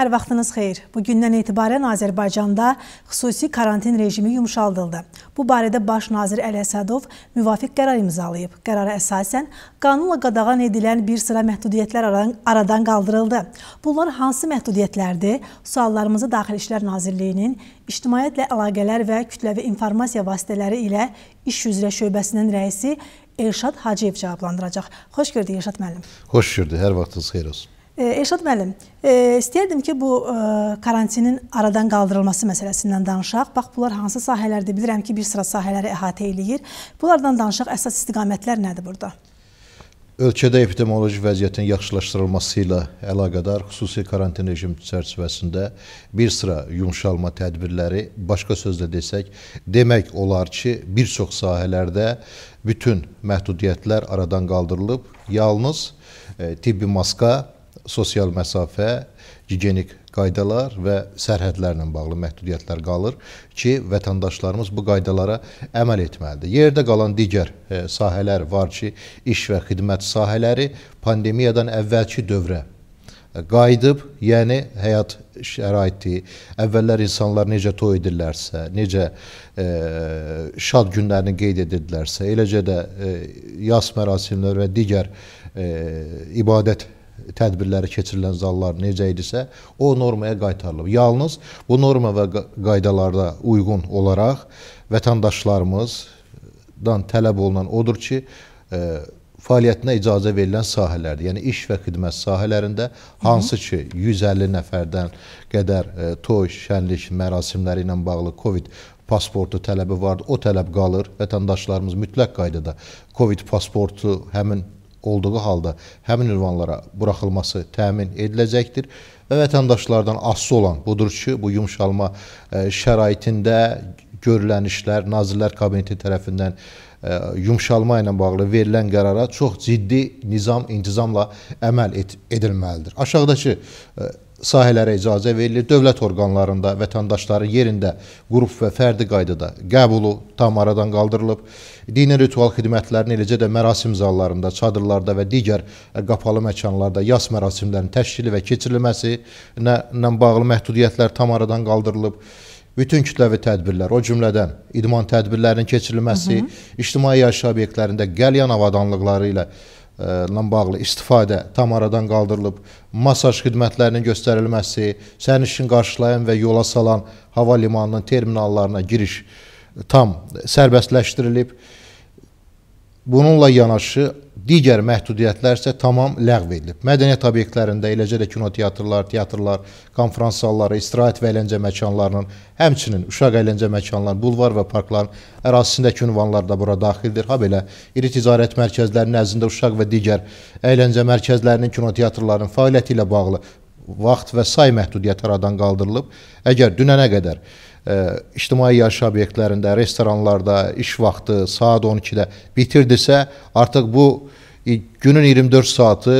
Hər vaxtınız xeyir. Bugündən etibarən Azərbaycanda xüsusi karantin rejimi yumşaldıldı. Bu barədə Baş nazir Əli Əsədov müvafiq qərar imzalayıb. Qərara əsasən qanunla qadağan edilən bir sıra məhdudiyyətlər aradan qaldırıldı. Bunlar hansı məhdudiyyətlərdir? Suallarımızı Daxili İşlər Nazirliyinin İctimaiyyətlə Əlaqələr və Kütləvi İnformasiya Vasitələri ilə İş üzrə şöbəsinin rəisi Elşad Hacıyev cavablandıracaq. Xoş gördük Elşad müəllim. Xoş gördük. Hər vaxtınız xeyir olsun. Elşad müəllim, e, istəyərdim ki, bu e, karantinin aradan qaldırılması məsələsindən danışaq. Bax, bunlar hansı sahələrdir? Bilirəm ki, bir sıra sahələri əhatə eləyir. Bunlardan danışaq, əsas istiqamətlər nədir burada? Ölkədə epidemioloji vəziyyətin yaxşılaşdırılması ilə əlaqədar xüsusi karantin rejimi çərçivəsində bir sıra yumşalma tədbirləri, başqa sözlə desək, demək olar ki, bir çox sahələrdə bütün məhdudiyyətlər aradan qaldırılıb. Yalnız e, tibbi maska, sosial məsafə, gigiyenik qaydalar və sərhədlərlə bağlı məhdudiyyətlər qalır ki, vətəndaşlarımız bu qaydalara əməl etməlidir. Yerdə qalan digər e, sahələr var ki, iş və xidmət sahələri pandemiyadan əvvəlki dövrə e, qayıdıb, yəni həyat şəraiti, əvvəllər insanlar necə toy edirlərsə, necə e, şad günlərini qeyd edirdilərsə, eləcə də e, yas mərasimləri və digər e, ibadət tədbirləri keçirilən zallar necə idisə, o normaya qaytarılıb. Yalnız bu norma və qaydalara uyğun olaraq vətəndaşlarımızdan tələb olunan odur ki, e, fəaliyyətinə icazə verilən sahələrdə, yəni iş və xidmət sahələrində hansı ki 150 nəfərdən qədər e, toy, şənlik mərasimləri ilə bağlı Covid pasportu tələbi vardı. O tələb qalır. Vətəndaşlarımız mütləq qaydada Covid pasportu həmin olduğu halda həmin ünvanlara buraxılması təmin ediləcəkdir və vətəndaşlardan asılı olan budur ki, bu yumşalma e, şəraitində görülənişlər Nazirlər Kabineti tərəfindən e, yumşalma ilə bağlı verilən qərara çox ciddi nizam, intizamla əməl edilməlidir. Aşağıdakı e, sahələrə icazə verilir. Dövlət orqanlarında vətəndaşların yerində qrup və fərdi qaydada qəbulu tam aradan qaldırılıb. Dini ritual xidmətlərini eləcə də mərasim zallarında, çadırlarda və digər e, qapalı məkanlarda yas mərasimlərinin təşkili və keçirilməsi ilə bağlı məhdudiyyətlər tam aradan qaldırılıb bütün kütləvi tədbirlər, o cümlədən idman tədbirlərinin keçirilməsi, Hı -hı. ictimai yaşayış obyektlərində qəlyan avadanlıqları ilə ilə bağlı istifadə tam aradan qaldırılıb, masaj xidmətlərinin göstərilməsi, sərnişin qarşılayan və yola salan hava limanının terminallarına giriş tam sərbəstləşdirilib. Bununla yanaşı Digər məhdudiyyətlər isə tamam ləğv edilib. Mədəniyyət obyektlərində, eləcə də kinoteatrlar, teatrlar, konfrans salları, istirahət və əyləncə məkanlarının, həmçinin uşaq əyləncə məkanlarının, bulvar və parkların ərazisindəki ünvanlar da bura daxildir. Ha belə, iri ticarət mərkəzlərinin ərzində uşaq və digər əyləncə mərkəzlərinin, kinoteatrların fəaliyyəti ilə bağlı vaxt və say məhdudiyyəti aradan qaldırılıb. Əgər dünənə qədər ictimai yaşayış obyektlərində, restoranlarda, iş vaxtı saat 12-də bitirdisə, artıq bu günün 24 saatı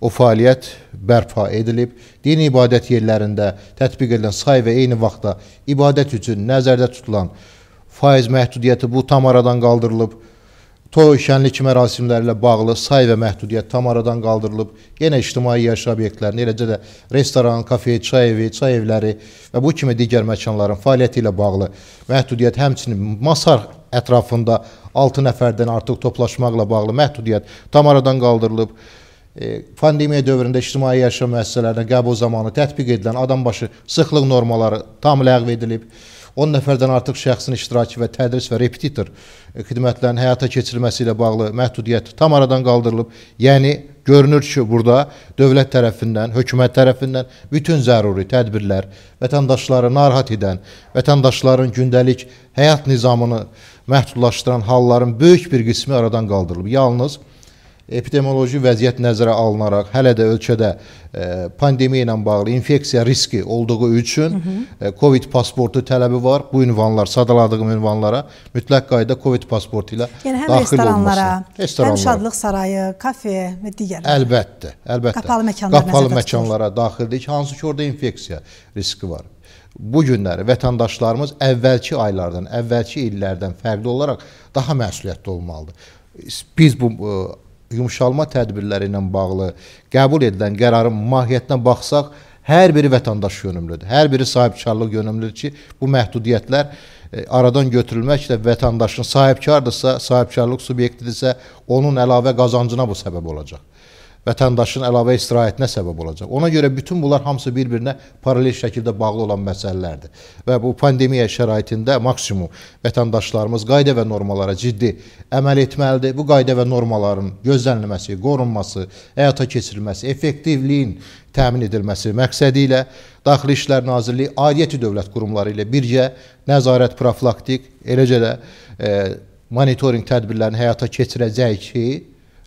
o fəaliyyət bərpa edilib. Dini ibadət yerlərində tətbiq edilən say və eyni vaxtda ibadət üçün nəzərdə tutulan faiz məhdudiyyəti bu tam aradan qaldırılıb toy, şənlik mərasimləri ilə bağlı say və məhdudiyyət tam aradan qaldırılıb. Yenə ictimai yaşayış obyektlərinin, eləcə də restoran, kafe, çay evi, çay evləri və bu kimi digər məkanların fəaliyyəti ilə bağlı məhdudiyyət həmçinin Masar ətrafında 6 nəfərdən artıq toplaşmaqla bağlı məhdudiyyət tam aradan qaldırılıb. E, pandemiya dövründə ictimai yaşam müəssisələrinə qəbul zamanı tətbiq edilən adam başı sıxlıq normaları tam ləğv edilib. 10 nəfərdən artıq şəxsin iştirakı və tədris və repetitor e, xidmətlərinin həyata keçirilməsi ilə bağlı məhdudiyyət tam aradan qaldırılıb. Yəni görünür ki, burada dövlət tərəfindən, hökumət tərəfindən bütün zəruri tədbirlər vətəndaşları narahat edən, vətəndaşların gündəlik həyat nizamını məhdudlaşdıran halların böyük bir qismi aradan qaldırılıb. Yalnız epidemioloji vəziyyət nəzərə alınaraq hələ də ölkədə e, pandemiya ilə bağlı infeksiya riski olduğu üçün Hı -hı. E, COVID pasportu tələbi var. Bu ünvanlar, sadaladığım ünvanlara mütləq qayda COVID pasportu ilə yəni, həm daxil restoranlara, olması. Restoranlara, həm şadlıq sarayı, kafe və digər. Əlbəttə, əlbəttə. Qapalı məkanlara, qapalı məkanlara daxildir ki, hansı ki orada infeksiya riski var bu günləri vətəndaşlarımız əvvəlki aylardan, əvvəlki illərdən fərqli olaraq daha məsuliyyətli olmalıdır. Biz bu ə, yumşalma tədbirləri ilə bağlı qəbul edilən qərarın mahiyyətinə baxsaq, hər biri vətəndaş yönümlüdür. Hər biri sahibkarlıq yönümlüdür ki, bu məhdudiyyətlər e, aradan götürülməklə vətəndaşın sahibkardırsa, sahibkarlıq subyektidirsə, onun əlavə qazancına bu səbəb olacaq vətəndaşın əlavə istirahətinə səbəb olacaq. Ona görə bütün bunlar hamısı bir-birinə paralel şəkildə bağlı olan məsələlərdir. Və bu pandemiya şəraitində maksimum vətəndaşlarımız qayda və normalara ciddi əməl etməlidir. Bu qayda və normalların gözlənilməsi, qorunması, həyata keçirilməsi, effektivliyin təmin edilməsi məqsədi ilə Daxili İşlər Nazirliyi aidiyyəti dövlət qurumları ilə birgə nəzarət profilaktik, eləcə də e, monitorinq tədbirlərini həyata keçirəcək ki,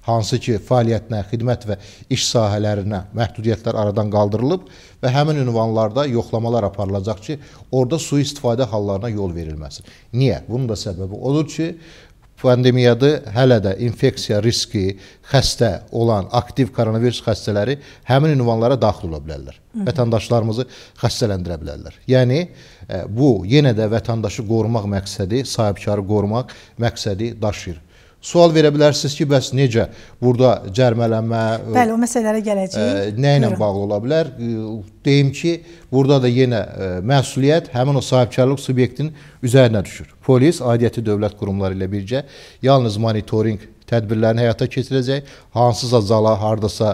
hansı ki fəaliyyətinə, xidmət və iş sahələrinə məhdudiyyətlər aradan qaldırılıb və həmin ünvanlarda yoxlamalar aparılacaq ki, orada sui-istifadə hallarına yol verilməsin. Niyə? Bunun da səbəbi odur ki, pandemiyada hələ də infeksiya riski xəstə olan aktiv koronavirus xəstələri həmin ünvanlara daxil ola bilərlər. Hı -hı. Vətəndaşlarımızı xəstələndirə bilərlər. Yəni e, bu yenə də vətəndaşı qorumaq məqsədi, sahibkarı qorumaq məqsədi daşıyır. Sual verə bilərsiniz ki, bəs necə burada cərmələnmə Bəli, o məsələlərə gələcəyik. E, nə ilə Buyurun. bağlı ola bilər? E, deyim ki, burada da yenə e, məsuliyyət həmin o sahibkarlıq subyektinin üzərinə düşür. Polis aidiyyəti dövlət qurumları ilə birgə yalnız monitorinq tədbirlərini həyata keçirəcək. Hansısa zala, hardasa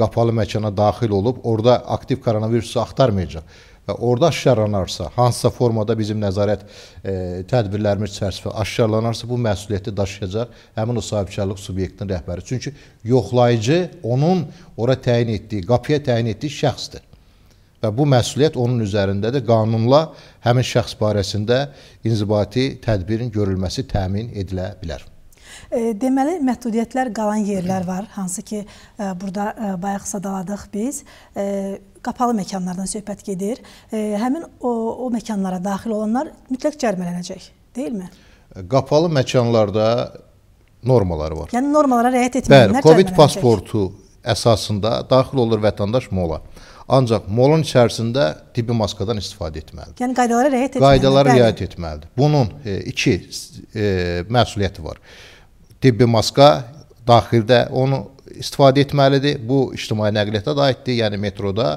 qapalı məkana daxil olub, orada aktiv koronavirusu axtarmayacaq və orada aşkarlanarsa, hansısa formada bizim nəzarət e, tədbirlərimiz çərçivə aşkarlanarsa, bu məsuliyyəti daşıyacaq həmin o sahibkarlıq subyektinin rəhbəri. Çünki yoxlayıcı onun ora təyin etdiyi, qapıya təyin etdiyi şəxsdir. Və bu məsuliyyət onun üzərindədir. Qanunla həmin şəxs barəsində inzibati tədbirin görülməsi təmin edilə bilər. E, deməli, məhdudiyyətlər qalan yerlər var, hansı ki, e, burada e, bayaq sadaladıq biz qapalı məkanlardan söhbət gedir. E, həmin o, o məkanlara daxil olanlar mütləq cərimələnəcək, deyilmi? E, qapalı məkanlarda normalar var. Yəni normalara riayət etməyənlər cərimələnəcək. Bəli, Covid pasportu əsasında daxil olur vətəndaş mola. Ancaq molun içərisində tibbi maskadan istifadə etməlidir. Yəni qaydalara riayət etməlidir. Qaydalara riayət etməlidir. Bunun e, iki e, məsuliyyəti var. Tibbi maska daxildə onu istifadə etməlidir. Bu ictimai nəqliyyata da aiddir. Yəni metroda,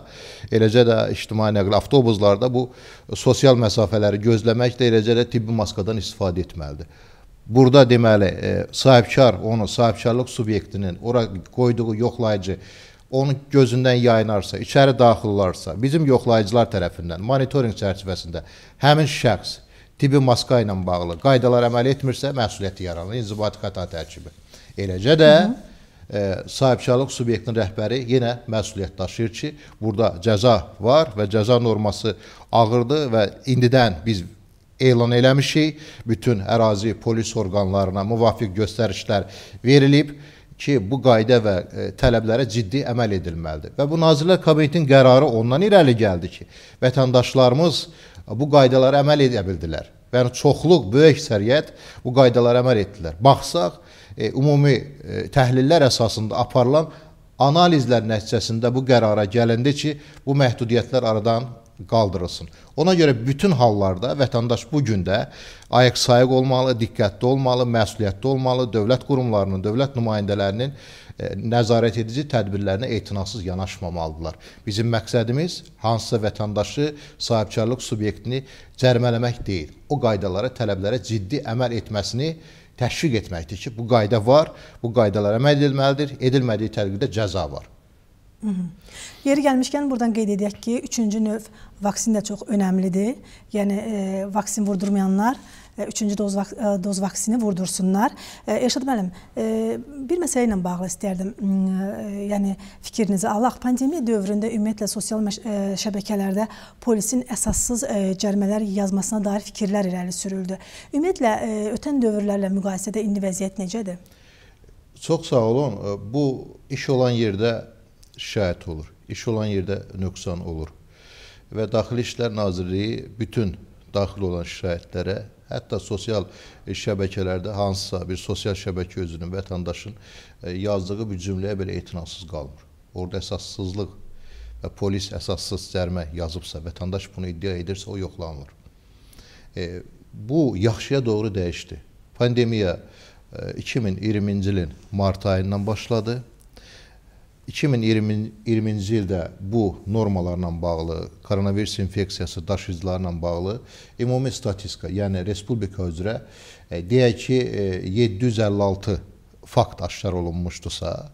eləcə də ictimai nəqliyyat avtobuslarda bu sosial məsafələri gözləmək də eləcə də tibbi maskadan istifadə etməlidir. Burada deməli e, sahibkar onu sahibkarlıq subyektinin ora qoyduğu yoxlayıcı onun gözündən yayınarsa, içəri daxillarsa, bizim yoxlayıcılar tərəfindən monitorinq çərçivəsində həmin şəxs tibbi maska ilə bağlı qaydalar əməl etmirsə, məsuliyyəti yaranır, inzibati xəta tərkibi. Eləcə də Hı -hı sahibkarlıq subyektinin rəhbəri yenə məsuliyyət daşıyır ki, burada cəza var və cəza norması ağırdır və indidən biz elan eləmişik. Bütün ərazi polis orqanlarına müvafiq göstərişlər verilib ki, bu qayda və e, tələblərə ciddi əməl edilməlidir. Və bu Nazirlər Kabinetinin qərarı ondan irəli gəldi ki, vətəndaşlarımız bu qaydalara əməl edə bildilər. Yəni çoxluq, böyük əksəriyyət bu qaydalara əməl etdilər. Baxsaq, e, ümumi e, təhlillər əsasında aparılan analizlər nəticəsində bu qərara gəlindi ki, bu məhdudiyyətlər aradan qaldırılsın. Ona görə bütün hallarda vətəndaş bu gün də ayıq-sayıq olmalı, diqqətli olmalı, məsuliyyətli olmalı, dövlət qurumlarının, dövlət nümayəndələrinin E, nəzarət edici tədbirlərinə etinasız yanaşmamalıdırlar. Bizim məqsədimiz hansısa vətəndaşı, sahibkarlıq subyektini cərmələmək deyil. O qaydalara, tələblərə ciddi əməl etməsini təşviq etməkdir ki, bu qayda var, bu qaydalara əməl edilməlidir, edilmədiyi təqdirdə cəza var. Hı -hı. Yeri gəlmişkən buradan qeyd edək ki, üçüncü növ vaksin də çox önəmlidir. Yəni, e, vaksin vurdurmayanlar e, E, üçüncü doz, e, doz vaksini vurdursunlar. E, Elşad müəllim, bir məsələ ilə bağlı istərdim, mm, yəni fikrinizi alaq. Pandemiya dövründə ümumiyyətlə sosial şəbəkələrdə polisin əsassız cərimələr yazmasına dair fikirlər irəli sürüldü. Ümumiyyətlə ötən dövrlərlə müqayisədə indi vəziyyət necədir? Çox sağ olun. Bu iş olan yerdə şikayət olur. İş olan yerdə nöqsan olur. Və Daxili İşlər Nazirliyi bütün daxil olan şikayətlərə Hətta sosial şəbəkələrdə hansısa bir sosial şəbəkə özünün vətəndaşın e, yazdığı bir cümləyə belə etinasız qalmır. Orada əsassızlıq və polis əsassız cərimə yazıbsa, vətəndaş bunu iddia edirsə, o yoxlanılır. E, bu yaxşıya doğru dəyişdi. Pandemiya e, 2020-ci ilin mart ayından başladı 2020-ci ildə bu normalarla bağlı, koronavirus infeksiyası daşıyıcılarla bağlı ümumi statistika, yəni respublika üzrə e, deyək ki, 756 e, fakt aşkar olunmuşdusa,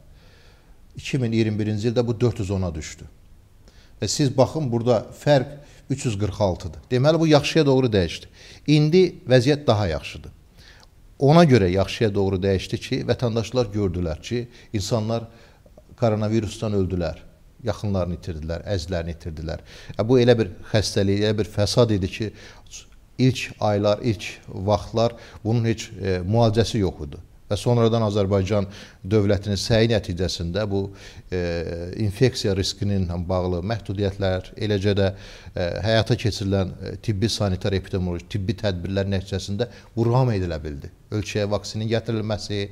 2021-ci ildə bu 410-a düşdü. Və siz baxın, burada fərq 346-dır. Deməli, bu yaxşıya doğru dəyişdi. İndi vəziyyət daha yaxşıdır. Ona görə yaxşıya doğru dəyişdi ki, vətəndaşlar gördülər ki, insanlar koronavirusdan öldülər. Yaxınlarını itirdilər, əzlərini itirdilər. E, bu elə bir xəstəlik, elə bir fəsad idi ki, ilk aylar, ilk vaxtlar bunun heç e, müalicəsi yox idi. Və sonradan Azərbaycan dövlətinin səyi nəticəsində bu e, infeksiya riskinin bağlı məhdudiyyətlər, eləcə də e, həyata keçirilən e, tibbi sanitar epidemioloji, tibbi tədbirlər nəticəsində bu ram edilə bildi. Ölkəyə vaksinin gətirilməsi,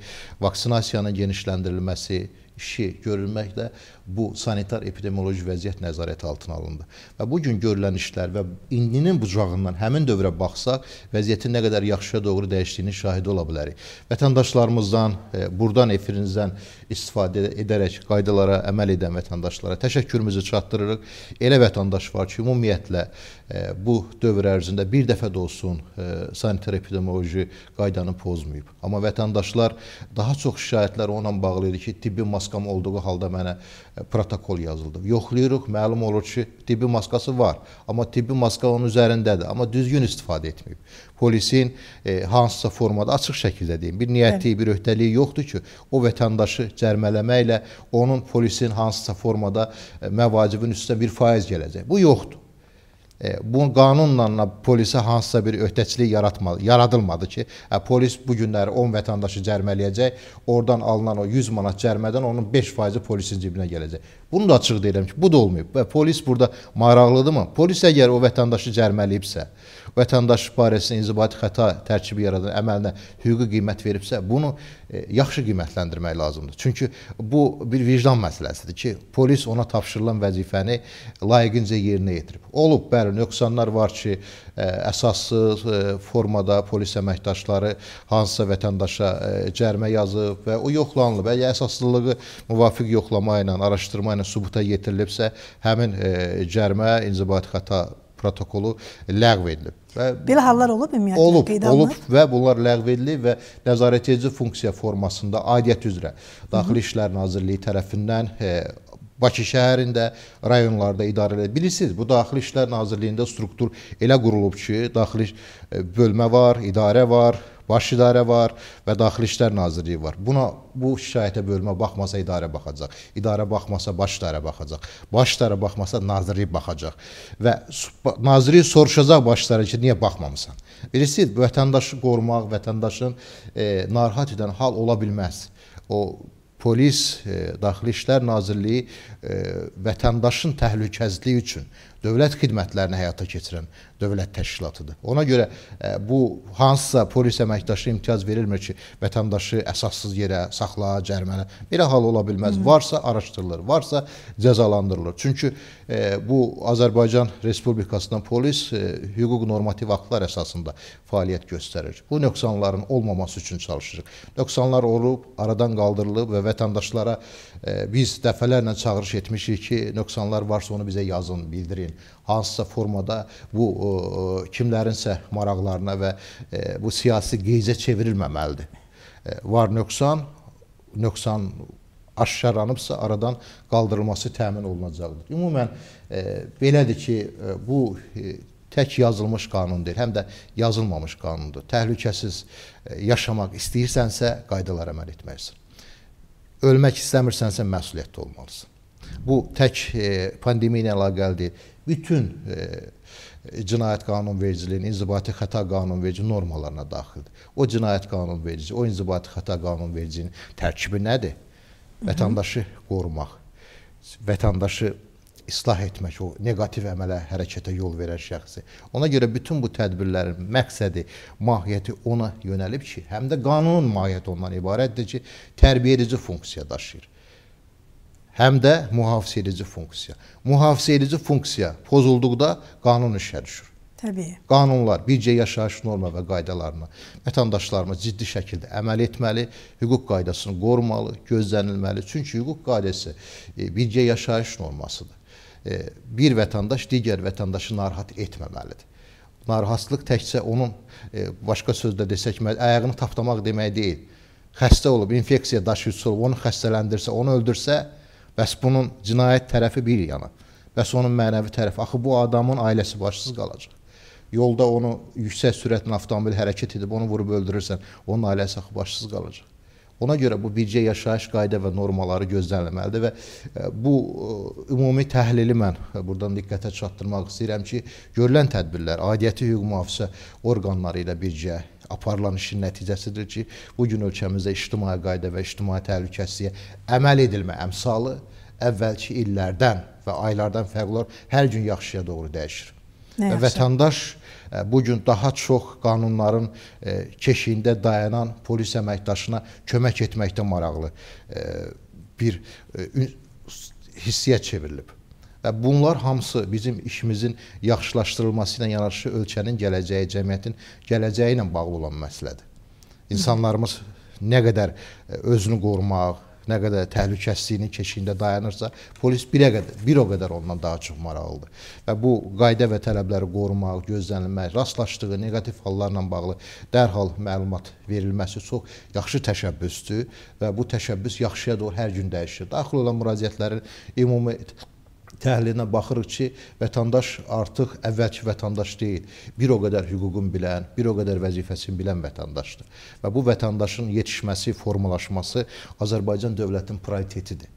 vaksinasiyanın genişləndirilməsi, işi görülmekte. bu sanitar epidemioloji vəziyyət nəzarət altına alındı. Və bu gün görülən işlər və indinin bucağından həmin dövrə baxsaq, vəziyyətin nə qədər yaxşıya doğru dəyişdiyini şahid ola bilərik. Vətəndaşlarımızdan, e, burdan efirinizdən istifadə edərək qaydalara əməl edən vətəndaşlara təşəkkürümüzü çatdırırıq. Elə vətəndaş var ki, ümumiyyətlə e, bu dövr ərzində bir dəfə də olsun e, sanitar epidemioloji qaydanı pozmayıb. Amma vətəndaşlar daha çox şikayətlər onunla bağlı idi ki, tibbi maskam olduğu halda mənə E, protokol yazıldı. Yoxlayırıq, məlum olur ki, tibbi maskası var, amma tibbi maska onun üzərindədir, amma düzgün istifadə etməyib. Polisin e, hansısa formada açıq şəkildə deyim, bir niyyəti, bir öhdəliyi yoxdur ki, o vətəndaşı cərmələməklə onun polisin hansısa formada e, məvacibin üstə bir faiz gələcək. Bu yoxdur. E, bu qanunla polisə hansısa bir öhdəçilik yaratmadı, yaradılmadı ki, ə, polis bu günləri 10 vətəndaşı cərmələyəcək, oradan alınan o 100 manat cərmədən onun 5%-i polisin cibinə gələcək. Bunu da açıq deyirəm ki, bu da olmayıb. Və polis burada maraqlıdırmı? Polis əgər o vətəndaşı cərmələyibsə, vətəndaş barəsində inzibati xəta tərkibi yaradan əməlinə hüquqi qiymət veribsə, bunu e, yaxşı qiymətləndirmək lazımdır. Çünki bu bir vicdan məsələsidir ki, polis ona tapşırılan vəzifəni layiqincə yerinə yetirib. Olub, bəli, nöqsanlar var ki, e, əsassız e, formada polis əməkdaşları hansısa vətəndaşa e, cərimə yazıb və o yoxlanılıb. Əgər əsaslılığı müvafiq yoxlama ilə, araşdırma ilə sübuta yetirilibsə, həmin e, cərimə inzibati xəta protokolu ləğv edilib. Və belə hallar olub ümumiyyətlə olub, qeydə olub və bunlar ləğv edilib və nəzarətedici funksiya formasında aidiyyət üzrə Daxili İşlər Nazirliyi tərəfindən e, Bakı şəhərində, rayonlarda idarə edir. Bilirsiniz, bu Daxili İşlər Nazirliyində struktur elə qurulub ki, daxili e, bölmə var, idarə var, baş idarə var və Daxili İşlər Nazirliyi var. Buna bu şikayətə bölmə baxmasa idarə baxacaq. İdarə baxmasa baş idarə baxacaq. Baş idarə baxmasa nazirlik baxacaq. Və nazirlik soruşacaq baş idarə ki, niyə baxmamısan? Bilirsiniz, vətəndaşı qorumaq, vətəndaşın e, narahat edən hal ola bilməz. O polis, e, Daxili İşlər Nazirliyi e, vətəndaşın təhlükəsizliyi üçün dövlət xidmətlərini həyata keçirən dövlət təşkilatıdır. Ona görə e, bu hansısa polis əməkdaşı imtiyaz verilmir ki, vətəndaşı əsassız yerə, saxla, cərimənə belə hal ola bilməz. Varsa araşdırılır, varsa cəzalandırılır. Çünki e, bu Azərbaycan Respublikasından polis e, hüquq normativ aktlar əsasında fəaliyyət göstərir. Bu nöqsanların olmaması üçün çalışırıq. Nöqsanlar olub, aradan qaldırılıb və vətəndaşlara biz dəfələrlə çağırış etmişik ki, nöqsanlar varsa onu bizə yazın, bildirin üçün hansısa formada bu e, e, kimlərinsə maraqlarına və e, bu siyasi qeyzə çevrilməməlidir. Var nöqsan, nöqsan aşkaranıbsa aradan qaldırılması təmin olunacaqdır. Ümumən belədir ki, bu tək yazılmış qanun deyil, həm də yazılmamış qanundur. Təhlükəsiz yaşamaq istəyirsənsə, qaydalara əməl etməlisən. Ölmək istəmirsənsə, məsuliyyətli olmalısan. Bu tək pandemiya ilə əlaqəli deyil bütün e, e cinayət qanunvericiliyinin inzibati xəta qanunverici normalarına daxildir. O cinayət qanunverici, o inzibati xəta qanunvericinin tərkibi nədir? Vətəndaşı qorumaq, vətəndaşı islah etmək, o negativ əmələ, hərəkətə yol verən şəxsi. Ona görə bütün bu tədbirlərin məqsədi, mahiyyəti ona yönəlib ki, həm də qanunun mahiyyəti ondan ibarətdir ki, tərbiyə edici funksiya daşıyır həm də mühafizə edici funksiya. Mühafizə edici funksiya pozulduqda qanun işə düşür. Təbii. Qanunlar, birgə yaşayış norma və qaydalarına vətəndaşlarımız ciddi şəkildə əməl etməli, hüquq qaydasını qorumalı, gözlənilməli. Çünki hüquq qaydası e, birgə yaşayış normasıdır. E, bir vətəndaş digər vətəndaşı narahat etməməlidir. Narahatlıq təkcə onun e, başqa sözlə desək, ayağını tapdamaq demək deyil. Xəstə olub, infeksiya daşıyıcısı olub, onu xəstələndirsə, onu öldürsə, Bəs bunun cinayət tərəfi bir yana. Bəs onun mənəvi tərəfi. Axı bu adamın ailəsi başsız qalacaq. Yolda onu yüksək sürətlə avtomobil hərəkət edib onu vurub öldürürsən, onun ailəsi axı başsız qalacaq. Ona görə bu bircə yaşayış qayda və normaları gözlənilməlidir və e, bu e, ümumi təhlili mən e, buradan diqqətə çatdırmaq istəyirəm ki, görülən tədbirlər aidiyyəti hüquq mühafizə orqanları ilə bircə aparılan işin nəticəsidir ki, bu gün ölkəmizdə ictimai qayda və ictimai təhlükəsizliyə əməl edilmə əmsalı əvvəlki illərdən və aylardan fərqli olaraq hər gün yaxşıya doğru dəyişir. Nə və vətəndaş e, bu gün daha çox qanunların e, keşiyində dayanan polis əməkdaşına kömək etməkdə maraqlı e, bir hissiyə çevrilib. Və bunlar hamısı bizim işimizin yaxşılaşdırılması ilə yanaşı ölkənin gələcəyi, cəmiyyətin gələcəyi ilə bağlı olan məsələdir. İnsanlarımız nə qədər e, özünü qorumaq, nə qədər təhlükəsizliyinin keşiyində dayanırsa, polis bir, qədər, bir o qədər ondan daha çox maraqlıdır. Və bu qayda və tələbləri qorumaq, gözlənilmək, rastlaşdığı neqativ hallarla bağlı dərhal məlumat verilməsi çox yaxşı təşəbbüsdür və bu təşəbbüs yaxşıya doğru hər gün dəyişir. Daxil olan müraciətlərin ümumi təhlilinə baxırıq ki, vətəndaş artıq əvvəlki vətəndaş deyil, bir o qədər hüququn bilən, bir o qədər vəzifəsini bilən vətəndaşdır. Və bu vətəndaşın yetişməsi, formalaşması Azərbaycan dövlətinin prioritetidir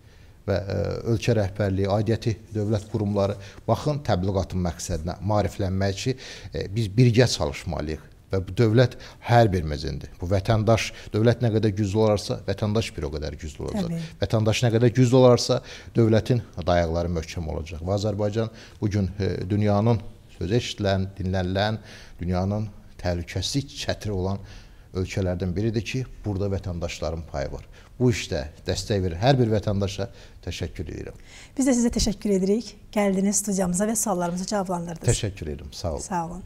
və ə, e, ölkə rəhbərliyi, aidiyyəti dövlət qurumları baxın təbliğatın məqsədinə, maariflənmək ki, ə, e, biz birgə çalışmalıyıq Və bu dövlət hər birimizindir. Bu vətəndaş, dövlət nə qədər güclü olarsa, vətəndaş bir o qədər güclü olacaq. Təbii. Vətəndaş nə qədər güclü olarsa, dövlətin dayaqları möhkəm olacaq. Və Azərbaycan bu gün e, dünyanın sözü eşidilən, dinlənilən, dünyanın təhlükəsizlik çətri olan ölkələrdən biridir ki, burada vətəndaşların payı var. Bu işdə dəstək verir hər bir vətəndaşa təşəkkür edirəm. Biz də sizə təşəkkür edirik. Gəldiniz studiyamıza və suallarımızı cavablandırdınız. Təşəkkür edirəm. Sağ olun. Sağ olun.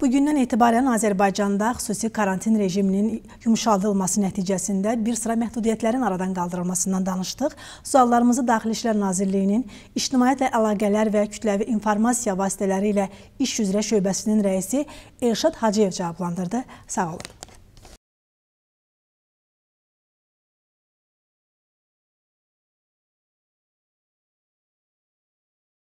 Bugündən etibarən Azərbaycanda xüsusi karantin rejiminin yumşaldılması nəticəsində bir sıra məhdudiyyətlərin aradan qaldırılmasından danışdıq. Suallarımızı Daxili İşlər Nazirliyinin İctimaiyyətlə Əlaqələr və Kütləvi İnformasiya Vasitələri ilə İş Üzrə Şöbəsinin rəisi Elşad Hacıyev cavablandırdı. Sağ olun.